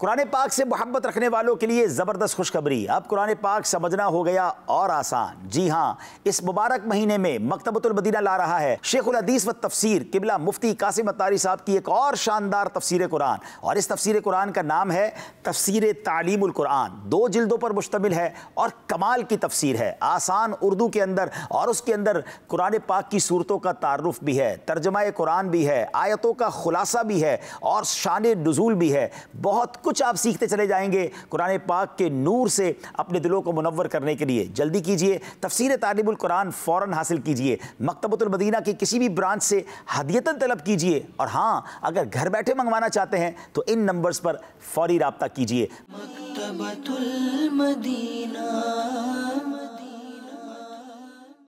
कुरान पाक से मोहब्बत रखने वालों के लिए ज़बरदस्त खुशखबरी अब कुरान पाक समझना हो गया और आसान जी हाँ इस मुबारक महीने में मकतबतुलमदीना ला रहा है शेख उदीस व तफसीर किबला मुफ्ती कासिम अतारी साहब की एक और शानदार तफसीर कुरान और इस तफसीर कुरान का नाम है तफसीर तालीम कुरान दो जल्दों पर मुश्तमिल है और कमाल की तफसीर है आसान उर्दू के अंदर और उसके अंदर कुरान पाक की सूरतों का तारफ़ भी है तर्जमा कुरान भी है आयतों का खुलासा भी है और शान नजूल भी है बहुत कुछ आप सीखते चले जाएंगे कुरान पाक के नूर से अपने दिलों को मुनवर करने के लिए जल्दी कीजिए तफसर कुरान फ़ौर हासिल कीजिए मकतबतुलमदीना की किसी भी ब्रांच से हदियता तलब कीजिए और हाँ अगर घर बैठे मंगवाना चाहते हैं तो इन नंबर्स पर फौरी रबता कीजिए मदीना